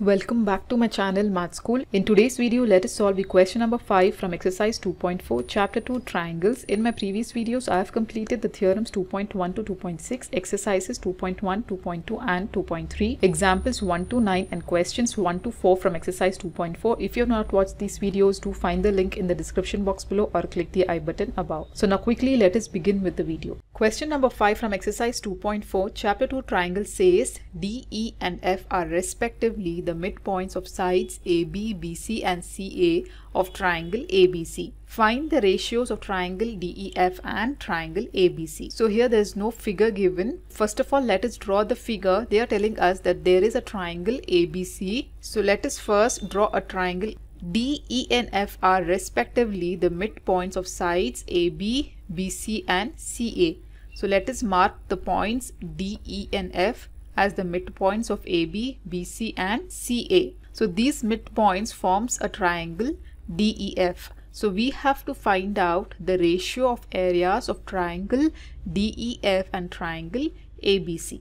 Welcome back to my channel Math School. In today's video, let us solve the question number 5 from exercise 2.4 chapter 2 triangles. In my previous videos, I have completed the theorems 2.1 to 2.6, exercises 2.1, 2.2 and 2.3, examples 1 to 9 and questions 1 to 4 from exercise 2.4. If you have not watched these videos, do find the link in the description box below or click the i button above. So now quickly let us begin with the video. Question number 5 from exercise 2.4, chapter 2 triangle says D, E and F are respectively the midpoints of sides AB, BC and CA of triangle ABC. Find the ratios of triangle DEF and triangle ABC. So here there is no figure given. First of all, let us draw the figure. They are telling us that there is a triangle ABC. So let us first draw a triangle D, E and F are respectively the midpoints of sides AB, BC and CA. So let us mark the points D, E and F as the midpoints of AB, BC and CA. So these midpoints forms a triangle DEF. So we have to find out the ratio of areas of triangle DEF and triangle ABC.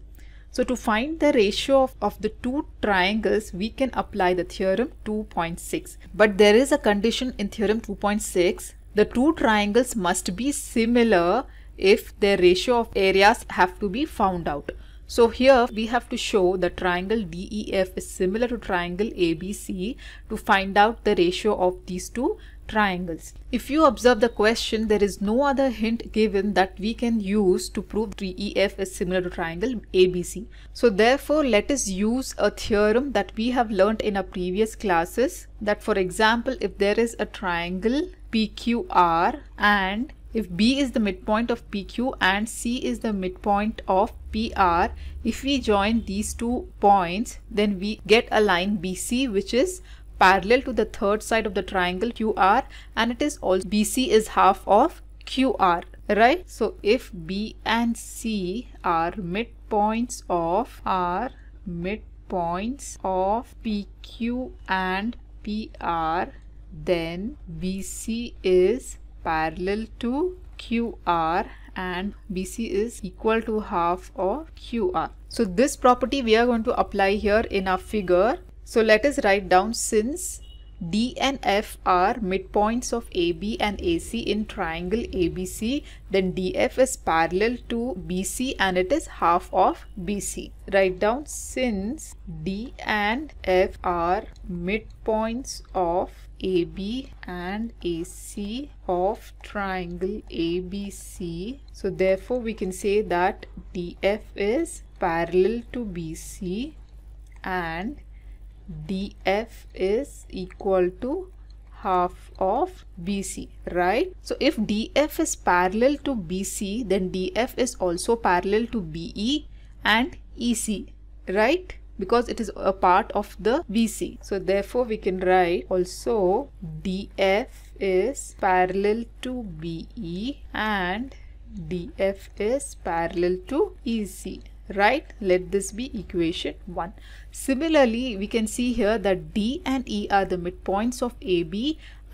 So to find the ratio of, of the two triangles, we can apply the theorem 2.6. But there is a condition in theorem 2.6. The two triangles must be similar if their ratio of areas have to be found out. So here we have to show the triangle DEF is similar to triangle ABC to find out the ratio of these two triangles. If you observe the question, there is no other hint given that we can use to prove DEF is similar to triangle ABC. So therefore, let us use a theorem that we have learnt in our previous classes that for example, if there is a triangle PQR and if B is the midpoint of PQ and C is the midpoint of PR, if we join these two points, then we get a line BC which is parallel to the third side of the triangle QR and it is also BC is half of QR, right? So if B and C are midpoints of R, midpoints of PQ and PR, then BC is parallel to QR and BC is equal to half of QR. So this property we are going to apply here in our figure. So let us write down since D and F are midpoints of AB and AC in triangle ABC, then DF is parallel to BC and it is half of BC. Write down since D and F are midpoints of AB and AC of triangle ABC. So therefore we can say that DF is parallel to BC and DF is equal to half of BC, right? So if DF is parallel to BC, then DF is also parallel to BE and EC, right? because it is a part of the BC, So therefore we can write also DF is parallel to BE and DF is parallel to EC right let this be equation 1 similarly we can see here that d and e are the midpoints of ab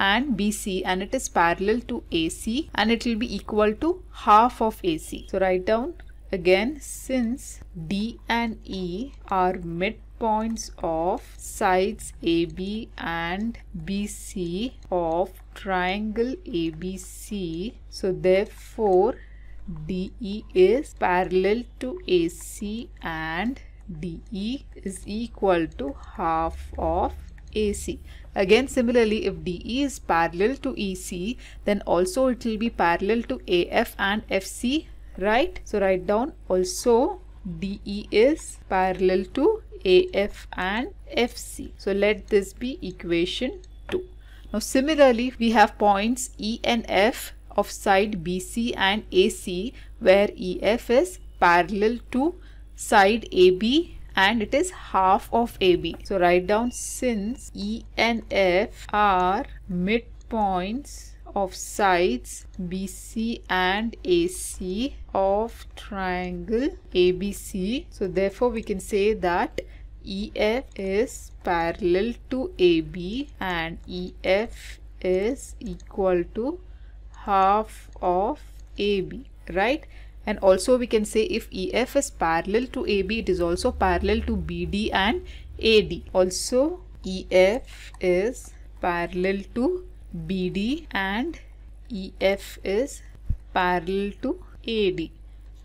and bc and it is parallel to ac and it will be equal to half of ac so write down Again, since D and E are midpoints of sides AB and BC of triangle ABC, so therefore DE is parallel to AC and DE is equal to half of AC. Again, similarly, if DE is parallel to EC, then also it will be parallel to AF and FC right? So write down also DE is parallel to AF and FC. So let this be equation 2. Now similarly, we have points E and F of side BC and AC where EF is parallel to side AB and it is half of AB. So write down since E and F are midpoints of sides BC and AC of triangle ABC. So therefore we can say that EF is parallel to AB and EF is equal to half of AB, right? And also we can say if EF is parallel to AB, it is also parallel to BD and AD. Also EF is parallel to BD and EF is parallel to AD.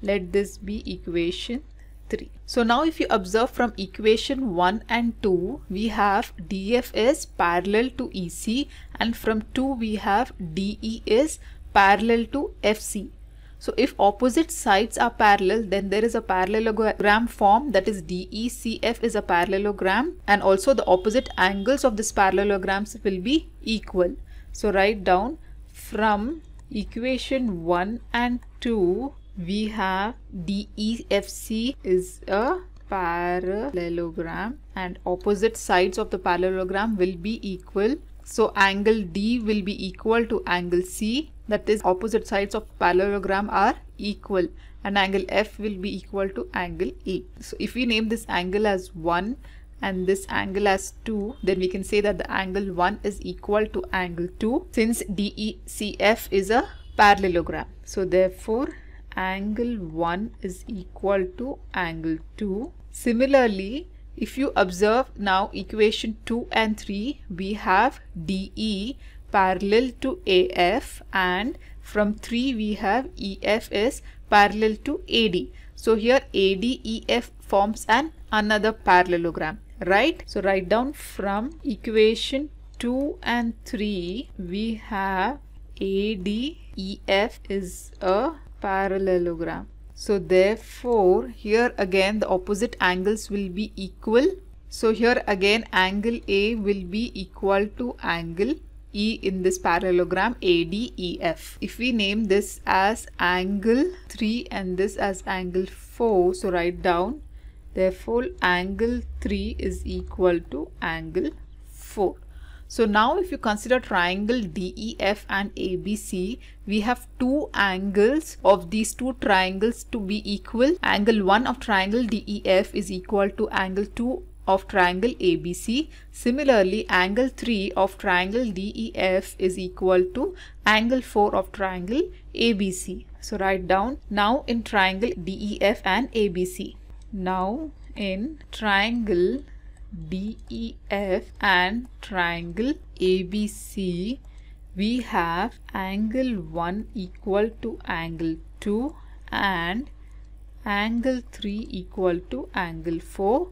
Let this be equation 3. So now if you observe from equation 1 and 2, we have DF is parallel to EC and from 2 we have DE is parallel to FC. So if opposite sides are parallel, then there is a parallelogram form that is DECF is a parallelogram and also the opposite angles of this parallelograms will be equal. So write down from equation 1 and 2 we have DEFC is a parallelogram and opposite sides of the parallelogram will be equal. So angle D will be equal to angle C that is opposite sides of parallelogram are equal and angle F will be equal to angle E. So if we name this angle as 1 and this angle as 2, then we can say that the angle 1 is equal to angle 2 since DECF is a parallelogram. So therefore, angle 1 is equal to angle 2. Similarly, if you observe now equation 2 and 3, we have DE parallel to AF and from 3 we have EF is parallel to AD. So here ADEF forms an another parallelogram, right? So write down from equation 2 and 3 we have ADEF is a parallelogram. So therefore here again the opposite angles will be equal. So here again angle A will be equal to angle E in this parallelogram ADEF. If we name this as angle 3 and this as angle 4, so write down therefore angle 3 is equal to angle 4. So now if you consider triangle DEF and ABC, we have two angles of these two triangles to be equal. Angle 1 of triangle DEF is equal to angle 2 of triangle ABC. Similarly, angle 3 of triangle DEF is equal to angle 4 of triangle ABC. So write down now in triangle DEF and ABC. Now in triangle DEF and triangle ABC, we have angle 1 equal to angle 2 and angle 3 equal to angle 4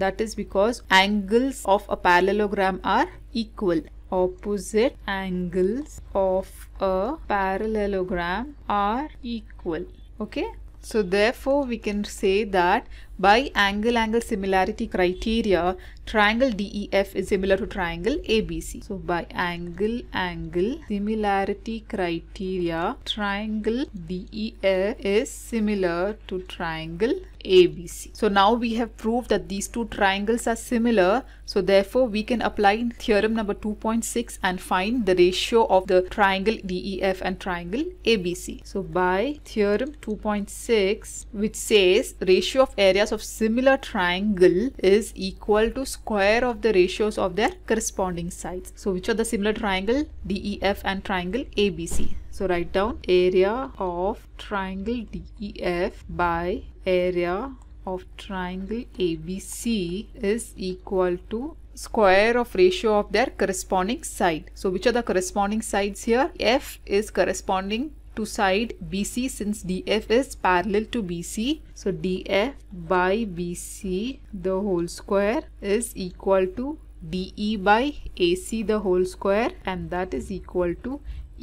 that is because angles of a parallelogram are equal. Opposite angles of a parallelogram are equal. Okay. So therefore we can say that by angle-angle similarity criteria, triangle DEF is similar to triangle ABC. So by angle-angle similarity criteria, triangle DEF is similar to triangle ABC. So now we have proved that these two triangles are similar. So therefore we can apply theorem number 2.6 and find the ratio of the triangle DEF and triangle ABC. So by theorem 2.6 which says ratio of areas areas of similar triangle is equal to square of the ratios of their corresponding sides. So which are the similar triangle? DEF and triangle ABC. So write down area of triangle DEF by area of triangle ABC is equal to square of ratio of their corresponding side. So which are the corresponding sides here? F is corresponding to side BC since DF is parallel to BC. So DF by BC the whole square is equal to DE by AC the whole square and that is equal to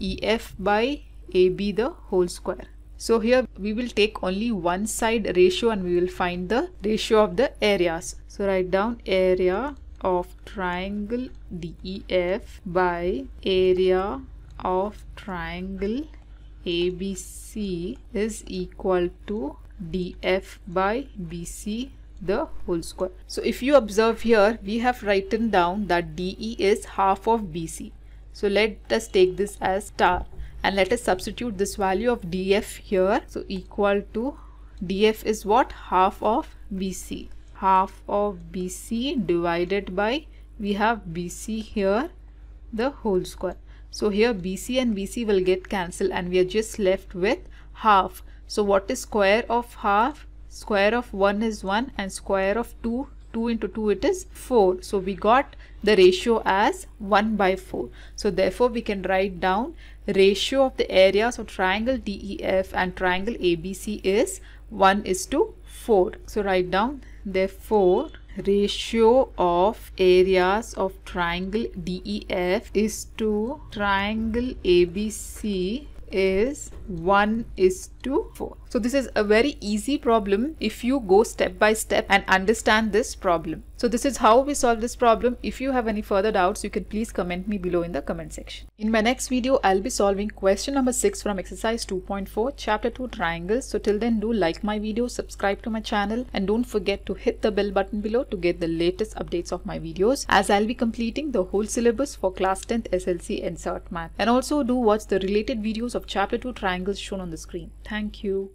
EF by AB the whole square. So here we will take only one side ratio and we will find the ratio of the areas. So write down area of triangle DEF by area of triangle ABC is equal to DF by BC the whole square. So if you observe here, we have written down that DE is half of BC. So let us take this as star and let us substitute this value of DF here. So equal to DF is what? Half of BC. Half of BC divided by we have BC here the whole square. So here BC and BC will get cancelled and we are just left with half. So what is square of half? Square of 1 is 1 and square of 2, 2 into 2 it is 4. So we got the ratio as 1 by 4. So therefore we can write down ratio of the areas of triangle DEF and triangle ABC is 1 is to 4. So write down therefore ratio of areas of triangle DEF is to triangle ABC is 1 is to 4. So this is a very easy problem if you go step by step and understand this problem. So this is how we solve this problem. If you have any further doubts, you can please comment me below in the comment section. In my next video, I'll be solving question number 6 from exercise 2.4, chapter 2 triangles. So till then do like my video, subscribe to my channel and don't forget to hit the bell button below to get the latest updates of my videos as I'll be completing the whole syllabus for class 10th SLC and CERT math. And also do watch the related videos of chapter 2 triangles shown on the screen. Thank you.